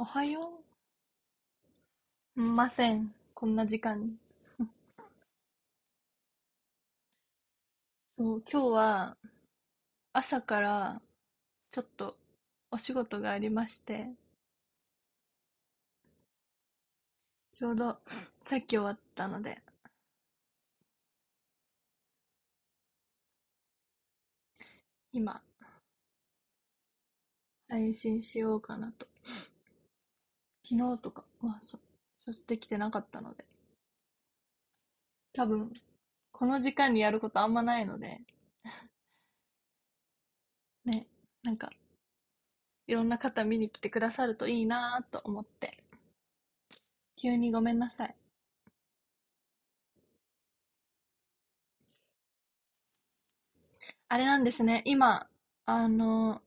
おはよう。ません。こんな時間に。そう、今日は朝からちょっとお仕事がありまして、ちょうどさっき終わったので、今、配信しようかなと昨日とか、まあ、そ、そしてきてなかったので。多分、この時間にやることあんまないので ね、なんか、いろんな方見に来てくださるといいなぁと思って。急にごめんなさい。あれなんですね、今、あの、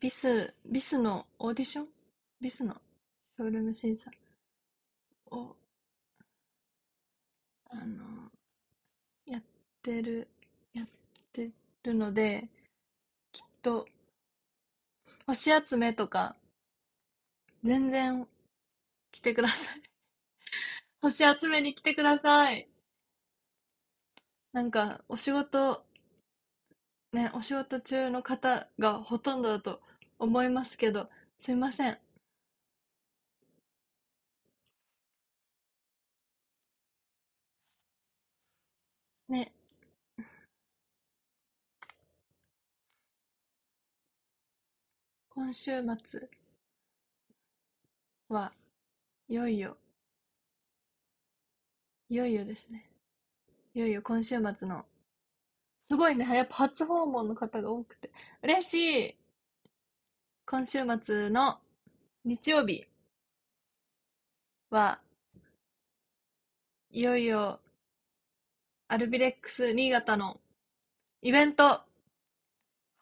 ビス、ビスのオーディションビスのショールーム審査を、あの、やってる、やってるので、きっと、星集めとか、全然来てください 星集めに来てください。なんか、お仕事、ね、お仕事中の方がほとんどだと思いますけど、すいません。ね。今週末は、いよいよ、いよいよですね。いよいよ今週末の、すごいね、やっぱ初訪問の方が多くて、嬉しい今週末の日曜日は、いよいよ、アルビレックス新潟のイベント、は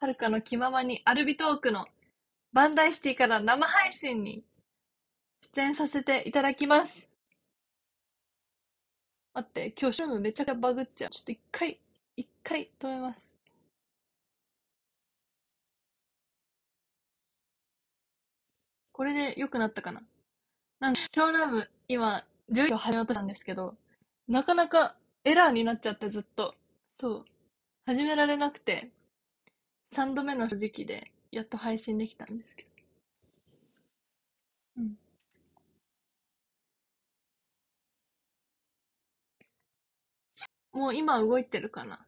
るかの気ままにアルビトークのバンダイシティから生配信に出演させていただきます。待って、今日シ負ームめちゃくちゃバグっちゃう。ちょっと一回、一回止めます。これで良くなったかな。なんか、超ラブ、今、11秒始めようとしたんですけど、なかなかエラーになっちゃってずっと。そう。始められなくて、3度目の時期で、やっと配信できたんですけど。うん。もう今動いてるかな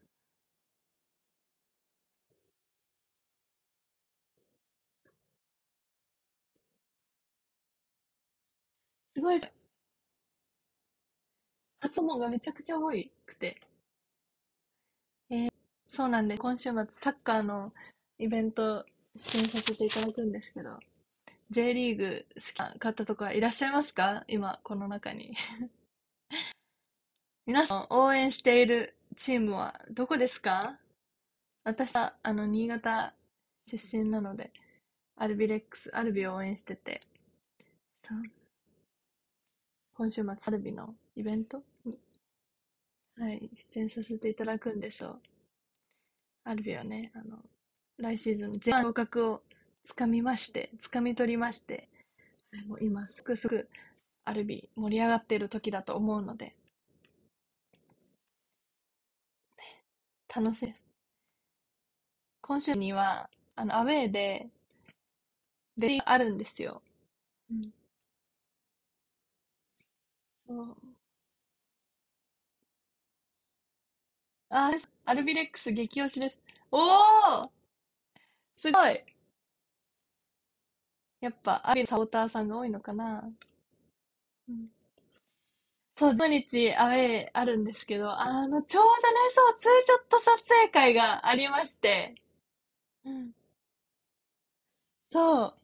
すごい、発音がめちゃくちゃ多くて。えー、そうなんで、今週末サッカーのイベント出演させていただくんですけど、J リーグ好きな方とかいらっしゃいますか今、この中に。皆さん応援しているチームはどこですか私は、あの、新潟出身なので、アルビレックス、アルビを応援してて、今週末、アルビのイベントに、はい、出演させていただくんですよ。アルビはね、あの、来シーズンの全合格をつかみまして、つかみ取りまして、もう今すぐすぐアルビ盛り上がっている時だと思うので、楽しいです。今週には、あの、アウェーで、で、あるんですよ。うんあアルビレックス激推しです。おーすごいやっぱ、アルビサポーターさんが多いのかなうん。そう、15日アウェイあるんですけど、あの、ちょうどね、そう、ツーショット撮影会がありまして、うん。そう。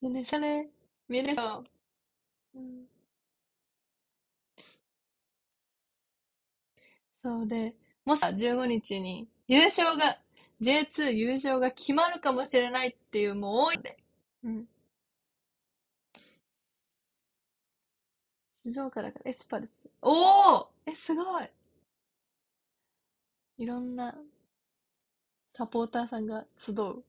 でね、それ、見れそう。うん、そうで、もし15日に優勝が、J2 優勝が決まるかもしれないっていう、もう多いで。うん。静岡だからエスパルス。おおえ、すごいいろんなサポーターさんが集う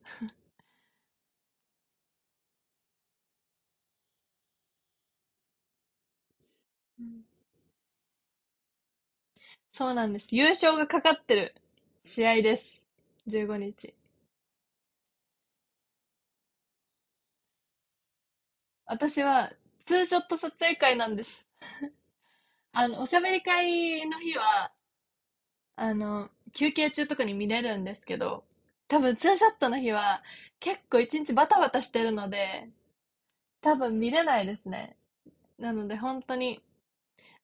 そうなんです。優勝がかかってる試合です。15日。私は、ツーショット撮影会なんです。あの、おしゃべり会の日は、あの、休憩中とかに見れるんですけど、多分ツーショットの日は結構一日バタバタしてるので、多分見れないですね。なので本当に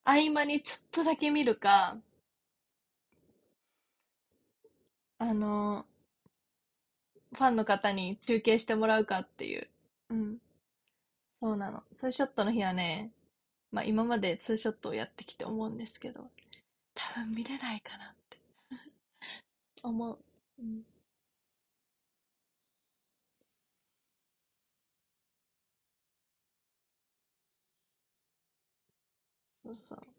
合間にちょっとだけ見るか、あの、ファンの方に中継してもらうかっていう。うん。そうなの。ツーショットの日はね、まあ今までツーショットをやってきて思うんですけど、多分見れないかなって 思う。うん。そうそう。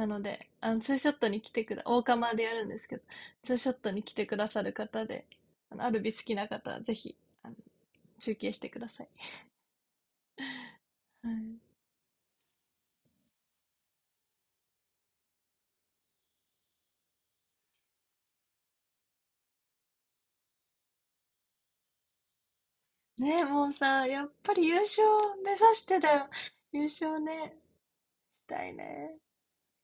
なので、あの、ツーショットに来てくだ、大釜でやるんですけど、ツーショットに来てくださる方で、あの、アルビ好きな方、ぜひ、あの、中継してください。はい。ねもうさ、やっぱり優勝目指してだよ。優勝ね、したいね。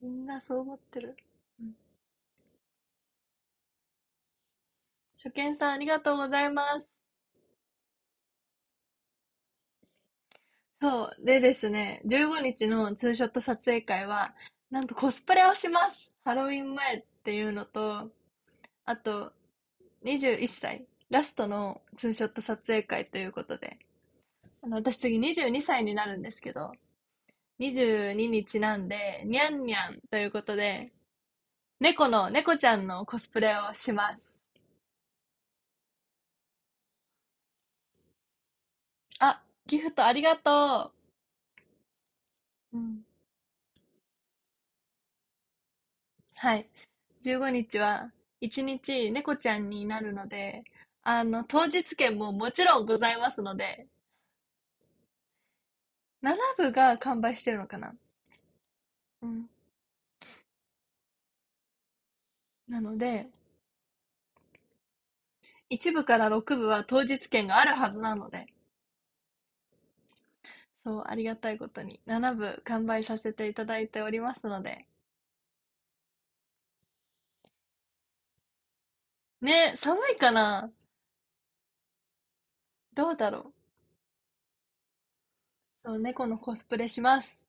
みんなそう思ってる。初見さん、ありがとうございます。そう。でですね、15日のツーショット撮影会は、なんとコスプレをします。ハロウィン前っていうのと、あと、21歳、ラストのツーショット撮影会ということで、あの、私次22歳になるんですけど、22日なんで、にゃんにゃんということで、猫の、猫ちゃんのコスプレをします。あ、ギフトありがとう。うん。はい。15日は、1日猫ちゃんになるので、あの、当日券ももちろんございますので、7部が完売してるのかなうん。なので、1部から6部は当日券があるはずなので、そう、ありがたいことに7部完売させていただいておりますので、ね、寒いかなどうだろうそ猫のコスプレします。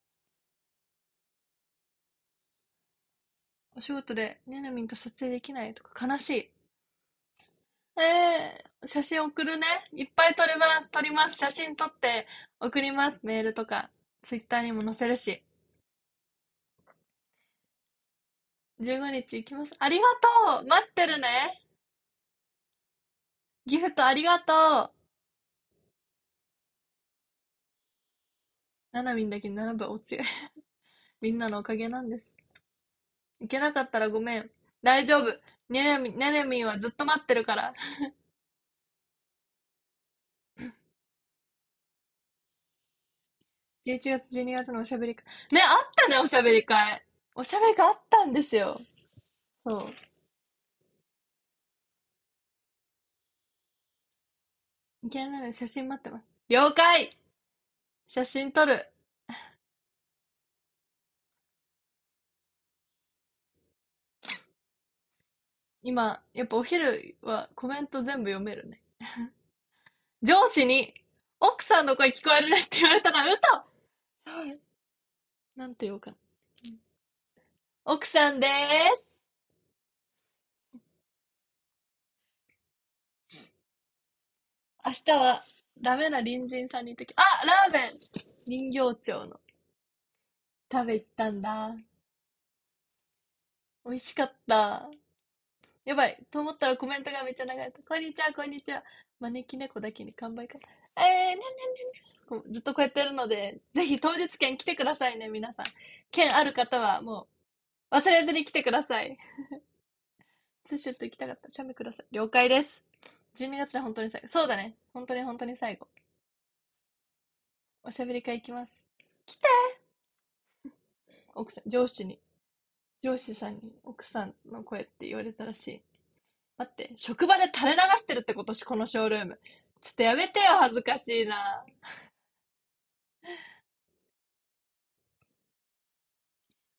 お仕事でねなみんと撮影できないとか悲しい。えー、写真送るね。いっぱい撮れば、撮ります。写真撮って送ります。メールとか、ツイッターにも載せるし。15日行きます。ありがとう待ってるねギフトありがとうななみんだけ7部お強い。みんなのおかげなんです。いけなかったらごめん。大丈夫。ねねみ、ねねみはずっと待ってるから。11月、12月のおしゃべり会。ね、あったね、おしゃべり会。おしゃべり会あったんですよ。そう。いけないの写真待ってます。了解写真撮る今、やっぱお昼はコメント全部読めるね。上司に奥さんの声聞こえるねって言われたら嘘なんて言おうかな。奥さんでーす。明日はダメな隣人さんに行ったけあラーメン人形町の。食べ行ったんだ。美味しかった。やばい。と思ったらコメントがめっちゃ流れた。こんにちは、こんにちは。招き猫だけに完売か。えー、なんなんなんずっとこうやってるので、ぜひ当日券来てくださいね、皆さん。券ある方はもう、忘れずに来てください。ツ ッシュッと行きたかった。写メください。了解です。12月は本当に最後。そうだね。本当に本当に最後。おしゃべり会行きます。来て奥さん、上司に、上司さんに奥さんの声って言われたらしい。待って、職場で垂れ流してるってことし、このショールーム。ちょっとやめてよ、恥ずかしいな。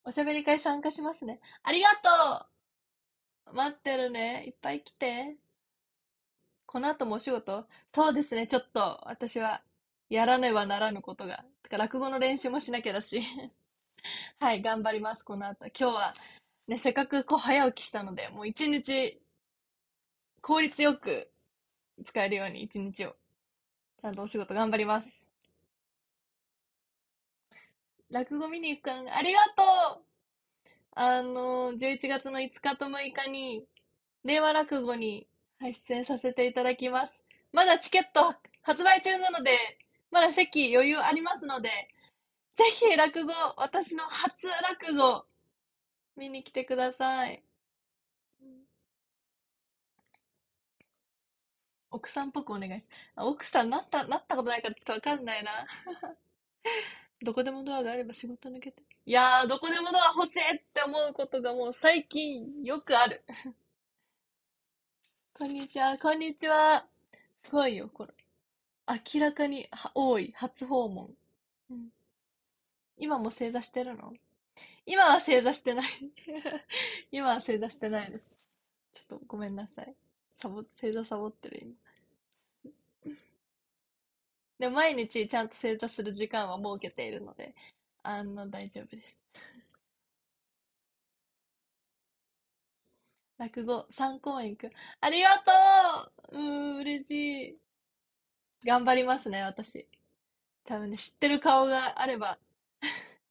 おしゃべり会参加しますね。ありがとう待ってるね。いっぱい来て。この後もお仕事そうですね、ちょっと私はやらねばならぬことが。てか落語の練習もしなきゃだし。はい、頑張ります、この後。今日は、ね、せっかくこう早起きしたので、もう一日、効率よく使えるように一日を、ちゃんとお仕事頑張ります。落語見に行くかなありがとうあの、11月の5日と6日に、令和落語にはい、出演させていただきます。まだチケット発売中なので、まだ席余裕ありますので、ぜひ落語、私の初落語、見に来てください。奥さんっぽくお願いします。奥さんなった、なったことないからちょっとわかんないな。どこでもドアがあれば仕事抜けて。いやー、どこでもドア欲しいって思うことがもう最近よくある。こんにちは、こんにちは。すごいよ、これ。明らかに多い、初訪問。うん、今も正座してるの今は正座してない 今は正座してないです。ちょっとごめんなさい。サボ、正座サボってる今。でも毎日ちゃんと正座する時間は設けているので、あの、大丈夫です。落語3公演く。ありがとううん、嬉しい。頑張りますね、私。多分ね、知ってる顔があれば。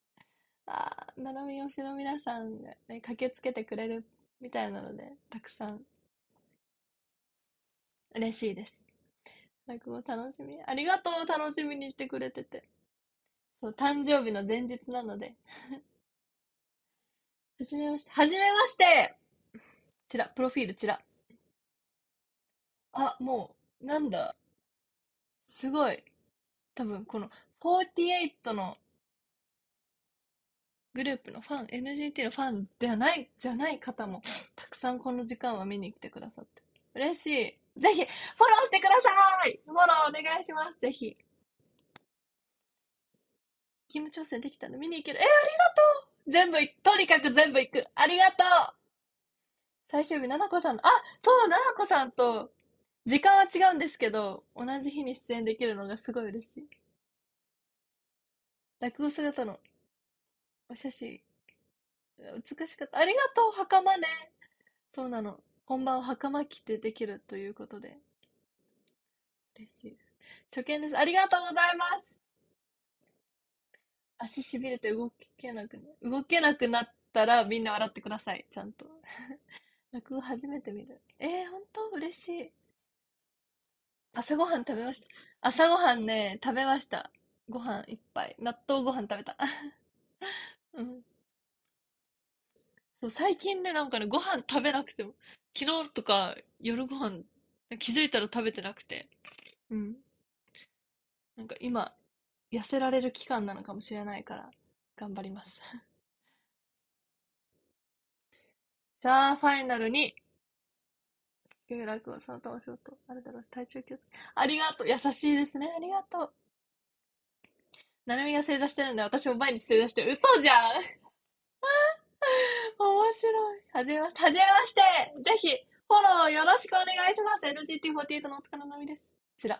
ああ、ななみ推しの皆さんがね、駆けつけてくれるみたいなので、たくさん。嬉しいです。落語楽しみ。ありがとう楽しみにしてくれてて。そう、誕生日の前日なので。は じめまして。はじめましてちら、プロフィールちら。あ、もう、なんだ。すごい。多分、この、48のグループのファン、NGT のファンではない、じゃない方も、たくさんこの時間は見に来てくださって。嬉しい。ぜひ、フォローしてくださいフォローお願いします、ぜひ。勤務調整できたの見に行ける。え、ありがとう全部、とにかく全部行く。ありがとう最終日、ななこさん、あそう、ななこさんと、時間は違うんですけど、同じ日に出演できるのがすごい嬉しい。落語姿のお写真、美しかった。ありがとう、袴ね。そうなの。本番は袴着てできるということで。嬉しい。初見です。ありがとうございます。足しびれて動けなくな、動けなくなったらみんな笑ってください。ちゃんと。落語初めて見る。えー、ほんと嬉しい。朝ごはん食べました。朝ごはんね、食べました。ご飯ぱい。納豆ご飯食べた。うん。そう、最近ね、なんかね、ご飯食べなくても、昨日とか夜ご飯気づいたら食べてなくて。うん。なんか今、痩せられる期間なのかもしれないから、頑張ります。さあ、ファイナルに、すげえ楽その楽しと。あれだろう体調気をつけ。ありがとう。優しいですね。ありがとう。ななみが正座してるので、私も毎日正座して、嘘じゃん 面白い。はじめまして。はじめまして。ぜひ、フォローよろしくお願いします。n g t 4 8のお疲れのみです。こちら。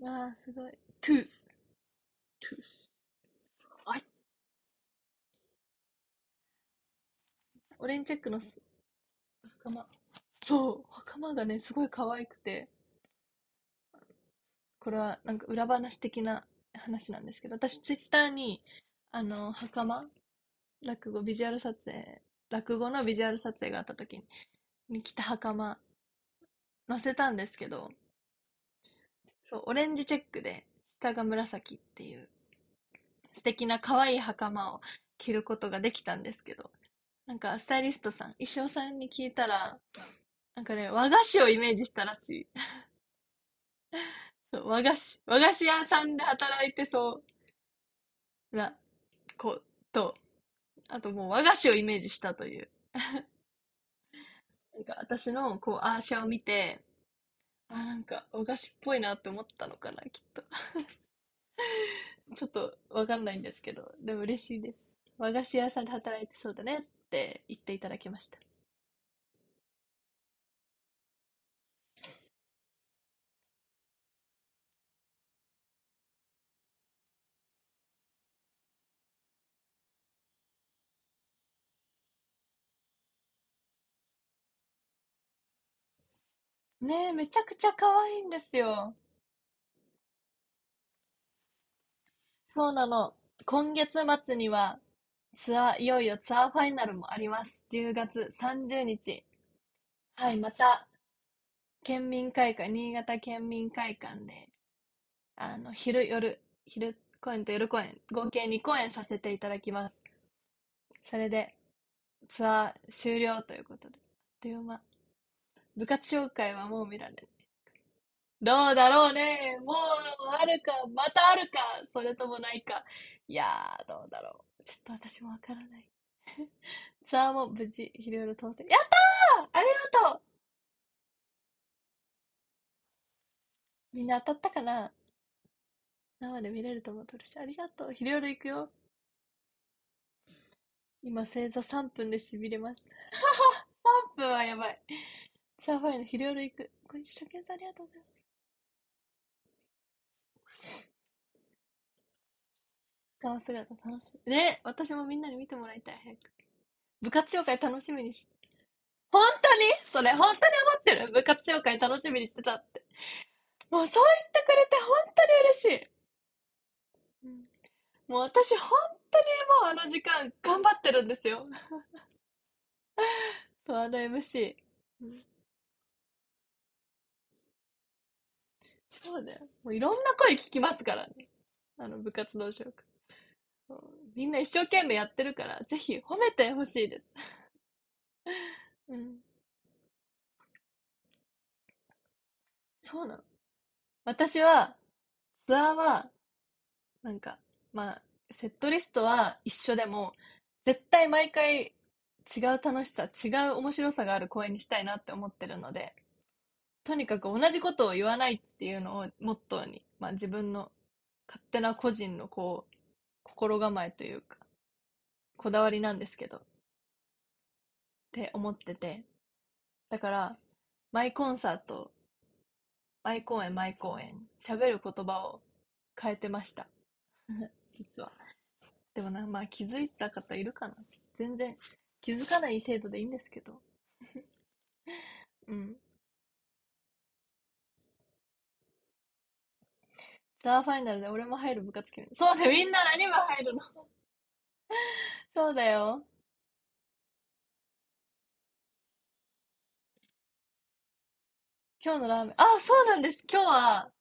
わあ、すごい。トゥース。トゥース。オレンジチェックのす袴。そう、袴がね、すごい可愛くて。これはなんか裏話的な話なんですけど、私ツイッターに、あの、袴落語、ビジュアル撮影、落語のビジュアル撮影があった時に、着た袴、載せたんですけど、そう、オレンジチェックで、下が紫っていう、素敵な可愛い袴を着ることができたんですけど、なんかスタイリストさん、衣装さんに聞いたら、なんかね、和菓子をイメージしたらしい。そう和菓子、和菓子屋さんで働いてそうなこと、あともう和菓子をイメージしたという。なんか私のこうアーシャを見て、あ、なんか和菓子っぽいなって思ったのかな、きっと。ちょっとわかんないんですけど、でも嬉しいです。和菓子屋さんで働いてそうだねって言っていただきました。ねえ、めちゃくちゃ可愛いんですよ。そうなの。今月末にはツアー、いよいよツアーファイナルもあります。10月30日。はい、また、県民会館、新潟県民会館で、あの、昼、夜、昼公演と夜公演、合計2公演させていただきます。それで、ツアー終了ということで、あっという間。部活紹介はもう見られない。どうだろうねもうあるか、またあるか、それともないか。いやー、どうだろう。ちょっと私もわからない。ア ーも無事、いろいろ当選。やったーありがとうみんな当たったかな生で見れると思うとるし、ありがとう。ひれよろ行くよ。今、正座3分でしびれました。3分はやばい。サ ーファイのひれよろ行く。ご一緒、検査ありがとうございます。顔姿楽しみ。ね、私もみんなに見てもらいたい、早く。部活紹介楽しみにし、本当にそれ、本当に思ってる部活紹介楽しみにしてたって。もうそう言ってくれて本当に嬉しい。うん、もう私本当にもうあの時間頑張ってるんですよ。そう、あの MC。うん、そうだよ。もういろんな声聞きますからね。あの部活動紹介。みんな一生懸命やってるから、ぜひ褒めてほしいです。うん。そうなの。私は、ツアーは、なんか、まあ、セットリストは一緒でも、絶対毎回違う楽しさ、違う面白さがある公演にしたいなって思ってるので、とにかく同じことを言わないっていうのをモットーに、まあ自分の勝手な個人のこう、心構えというか、こだわりなんですけど、って思ってて、だから、マイコンサート、マイ公演、マイ公演、喋る言葉を変えてました。実は。でもな、まあ気づいた方いるかな全然気づかない程度でいいんですけど。うん。ザーファイナルで俺も入る部活決めそうだよ、みんな何部入るの そうだよ。今日のラーメン、あ、そうなんです。今日は、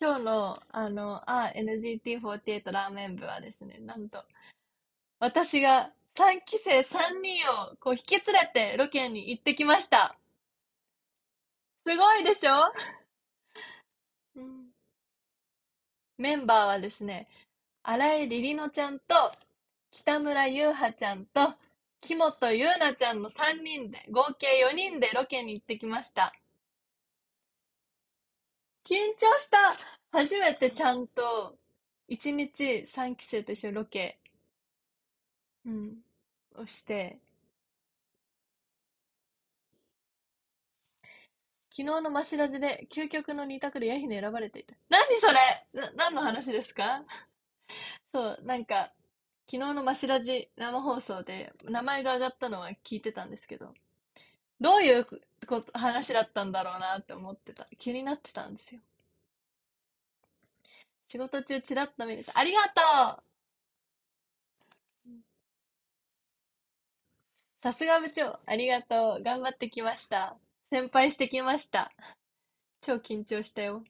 今日の、あの、あ、NGT48 ラーメン部はですね、なんと、私が3期生3人をこう引き連れてロケに行ってきました。すごいでしょ、うんメンバーはですね、新井りりのちゃんと、北村優葉ちゃんと、木本優奈ちゃんの3人で、合計4人でロケに行ってきました。緊張した初めてちゃんと、1日3期生と一緒にロケ、うん、をして、昨日のマシラジで究極の二択でヤヒネ選ばれていた。何それな、何の話ですかそう、なんか、昨日のマシラジ生放送で名前が上がったのは聞いてたんですけど、どういうこと話だったんだろうなって思ってた。気になってたんですよ。仕事中チラッと見れた。ありがとうさすが部長、ありがとう。頑張ってきました。先輩してきました。超緊張したよ。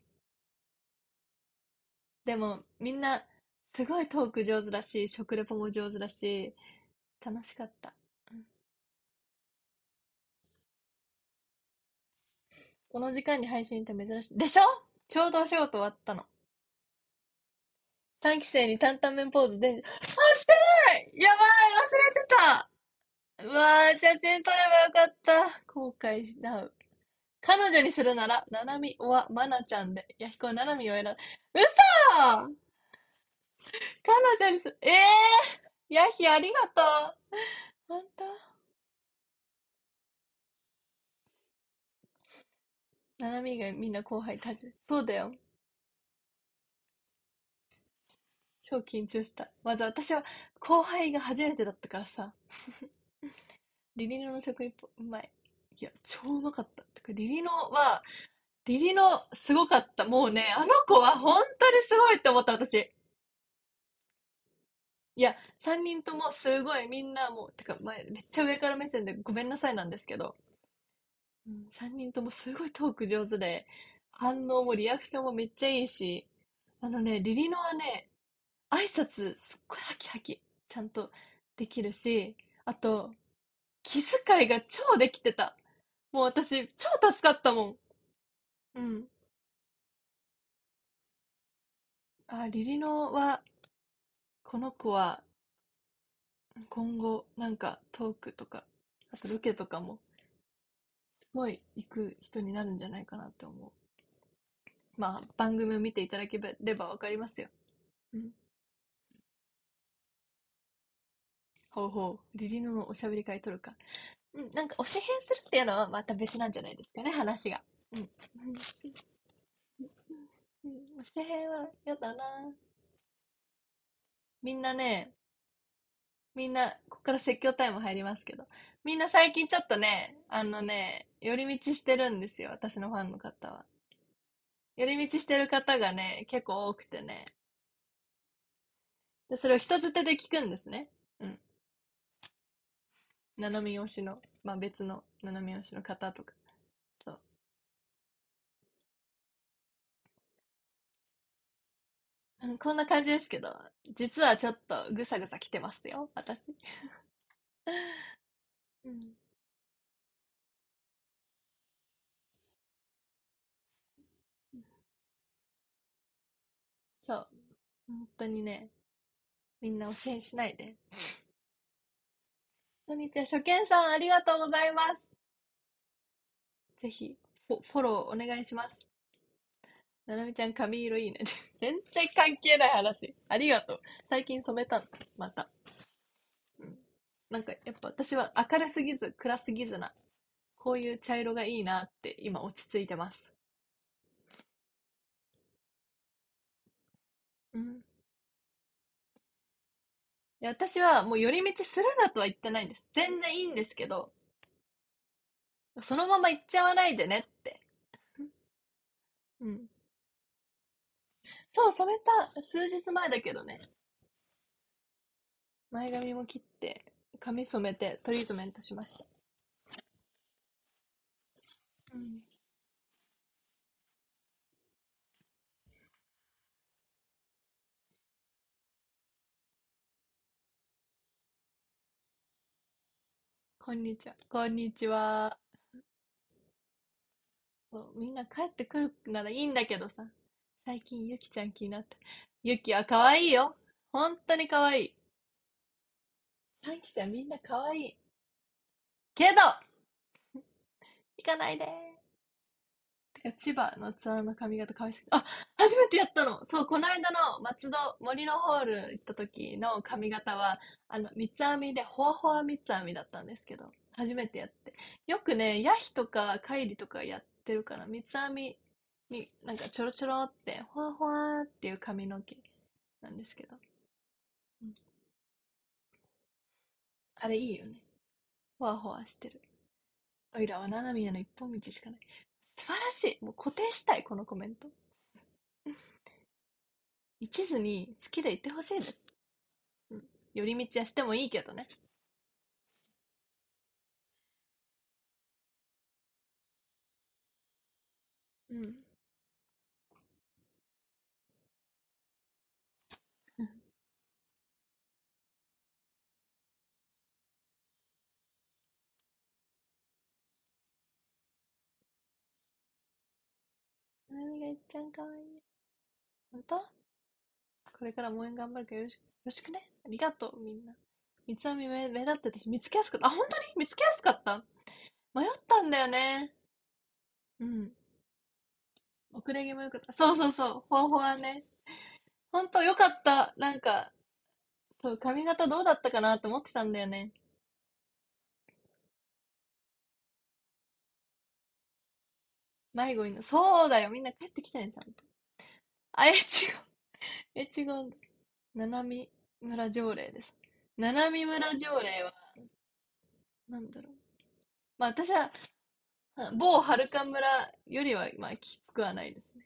でも、みんな、すごいトーク上手だし、食レポも上手だし、楽しかった。この時間に配信って珍しい。でしょちょうどお仕事終わったの。3期生に担々麺ポーズで、あ、してないやばい忘れてたうわあ、写真撮ればよかった。後悔しなう。彼女にするなら、ななみはまなちゃんで、やひこはななみを選ぶ。うそ彼女にす、ええー、やひありがとう。ほんとななみがみんな後輩たち。そうだよ。超緊張した。まず私は後輩が初めてだったからさ。リリノの食リポ、うまい。いや、超うまかった。てか、リリノは、リリノ、すごかった。もうね、あの子は本当にすごいって思った、私。いや、3人ともすごい、みんなもう、てか、前、めっちゃ上から目線でごめんなさいなんですけど、うん、3人ともすごいトーク上手で、反応もリアクションもめっちゃいいし、あのね、リリノはね、挨拶すっごいハキハキ、ちゃんとできるし、あと、気遣いが超できてた。もう私、超助かったもん。うん。あ、リリノは、この子は、今後、なんか、トークとか、あとロケとかも、すごい行く人になるんじゃないかなって思う。まあ、番組を見ていただければわかりますよ。うん。ほうほう。リリノのおしゃべり会取るか。うん、なんかおし変するっていうのはまた別なんじゃないですかね、話が。うん。おし変は嫌だなみんなね、みんな、ここから説教タイム入りますけど、みんな最近ちょっとね、あのね、寄り道してるんですよ、私のファンの方は。寄り道してる方がね、結構多くてね。で、それを人づてで聞くんですね。七海推しの、まあ別の七海推しの方とか。そう。うんこんな感じですけど、実はちょっとぐさぐさきてますよ、私。うん。そう。本当にね、みんな汚染しないで。こんにちは。初見さん、ありがとうございます。ぜひ、フォローお願いします。ななみちゃん、髪色いいね。全然関係ない話。ありがとう。最近染めたの。また。なんか、やっぱ私は明るすぎず、暗すぎずな、こういう茶色がいいなって、今落ち着いてます。うん。私はもう寄り道するなとは言ってないんです。全然いいんですけど、そのまま行っちゃわないでねって。うん。そう、染めた数日前だけどね。前髪も切って、髪染めて、トリートメントしました。うんこんにちは。こんにちは。そうみんな帰ってくるならいいんだけどさ。最近ゆきちゃん気になった。ゆきは可愛いよ。本当に可愛い。ちゃんみんな可愛い。けど、行かないで千葉のツアーの髪型可愛すぎあ、初めてやったのそう、この間の松戸森のホール行った時の髪型は、あの、三つ編みで、ほわほわ三つ編みだったんですけど、初めてやって。よくね、ヤヒとかカイリとかやってるから、三つ編みに、なんかちょろちょろって、ほわほわっていう髪の毛なんですけど。うん、あれいいよね。ほわほわしてる。おいらはナナミヤの一本道しかない。素晴らしいもう固定したい、このコメント。一途に好きでいてほしいです。うん。寄り道はしてもいいけどね。うん。っちゃんかわいい。本当これからも応援頑張るからよろしくろしくね。ありがとう、みんな。三つ編み目目立って私見つけやすかった。あ、本当に見つけやすかった迷ったんだよね。うん。遅れ気もよかった。そうそうそう。方法はね。ほんとよかった。なんか、そう、髪型どうだったかなって思ってたんだよね。迷子にの。そうだよ、みんな帰ってきたね、ちゃんと。あ、え、違う。え、違う七海ななみ村条例です。ななみ村条例は、なんだろう。まあ、私は、某春か村よりは、まあ、きつくはないですね。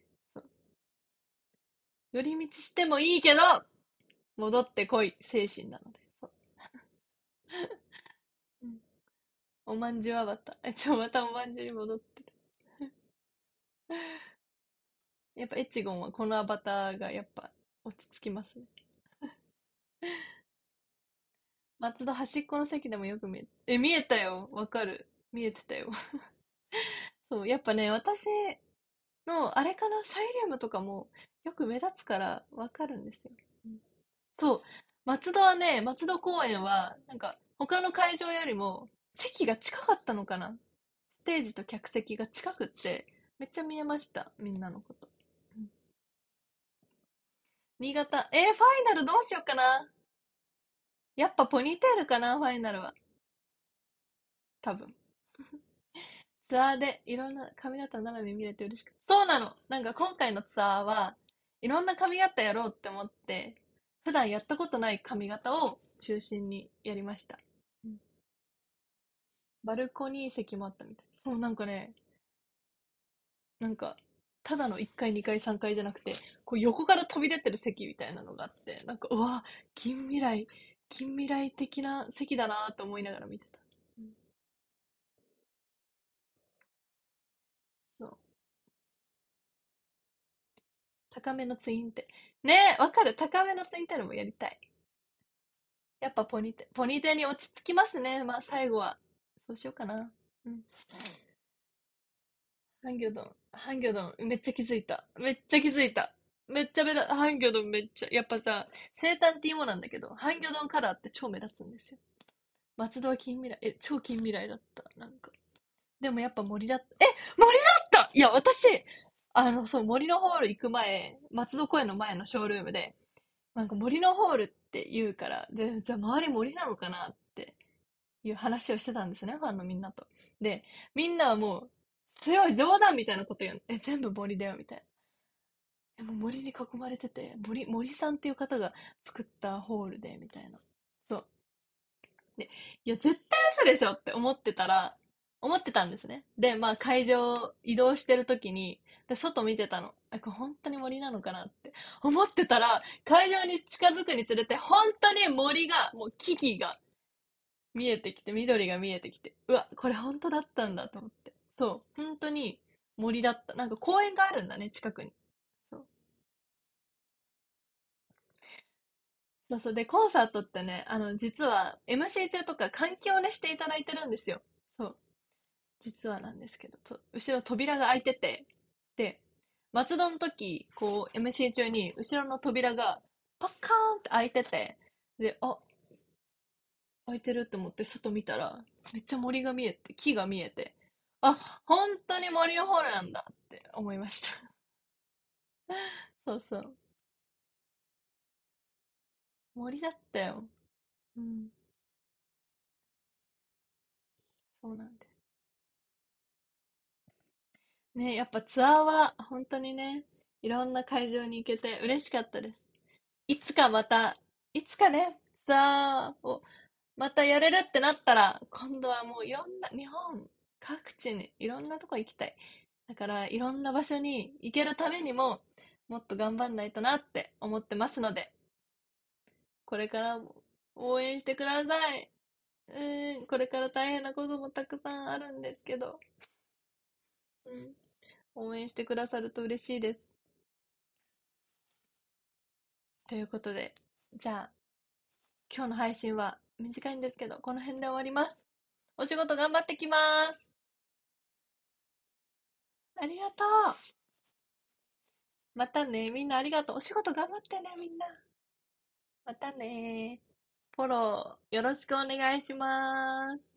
寄り道してもいいけど、戻ってこい、精神なので。う おまんじゅうはまた、えっと、またおまんじゅうに戻って。やっぱエチゴンはこのアバターがやっぱ落ち着きますね。松戸端っこの席でもよく見え、え、見えたよ。わかる。見えてたよ。そう、やっぱね、私の、あれかな、サイリウムとかもよく目立つからわかるんですよ。そう、松戸はね、松戸公園は、なんか、他の会場よりも席が近かったのかな。ステージと客席が近くって、めっちゃ見えました、みんなのこと。うん、新潟、えー、ファイナルどうしようかな。やっぱポニーテールかな、ファイナルは。多分。ツアーでいろんな髪型並び見れて嬉しくそうなのなんか今回のツアーはいろんな髪型やろうって思って、普段やったことない髪型を中心にやりました。うん、バルコニー席もあったみたい。そう、なんかね、なんか、ただの1階、2階、3階じゃなくて、こう横から飛び出てる席みたいなのがあって、なんか、うわ、近未来、近未来的な席だなと思いながら見てた。そう。高めのツインって。ねえ、わかる。高めのツインってのもやりたい。やっぱポニテ、ポニテに落ち着きますね。まあ最後は。そうしようかな。うん。ハンギョドン、ハンギョドン、めっちゃ気づいた。めっちゃ気づいた。めっちゃ目立つ。ハンギョドンめっちゃ、やっぱさ、生誕 T もなんだけど、ハンギョドンカラーって超目立つんですよ。松戸は近未来、え、超近未来だった。なんか。でもやっぱ森だった。え森だったいや、私、あの、そう、森のホール行く前、松戸公園の前のショールームで、なんか森のホールって言うから、で、じゃあ周り森なのかなっていう話をしてたんですね、ファンのみんなと。で、みんなはもう強い冗談みたいなこと言うの。え、全部森だよ、みたいな。え、もう森に囲まれてて、森、森さんっていう方が作ったホールで、みたいな。そう。で、いや、絶対嘘でしょって思ってたら、思ってたんですね。で、まあ会場移動してる時に、で、外見てたの。え、これ本当に森なのかなって思ってたら、会場に近づくにつれて、本当に森が、もう木々が見えてきて、緑が見えてきて、うわ、これ本当だったんだと思って。そう、本当に森だった。なんか公園があるんだね、近くに。そうそうそで、コンサートってね、あの、実は MC 中とか環境をね、していただいてるんですよ。そう。実はなんですけど、と後ろ扉が開いてて、で、松戸の時、こう、MC 中に後ろの扉がパッカーンって開いてて、で、あ、開いてるって思って外見たら、めっちゃ森が見えて、木が見えて、あ、本当に森の方なんだって思いました そうそう。森だったよ。うん。そうなんです。ね、やっぱツアーは本当にね、いろんな会場に行けて嬉しかったです。いつかまた、いつかね、ツアーをまたやれるってなったら、今度はもういろんな、日本各地にいろんなとこ行きたい。だからいろんな場所に行けるためにももっと頑張んないとなって思ってますので、これからも応援してください。うん、これから大変なこともたくさんあるんですけど、うん、応援してくださると嬉しいです。ということで、じゃあ、今日の配信は短いんですけど、この辺で終わります。お仕事頑張ってきますありがとう。またね。みんなありがとう。お仕事頑張ってね、みんな。またね。フォローよろしくお願いします。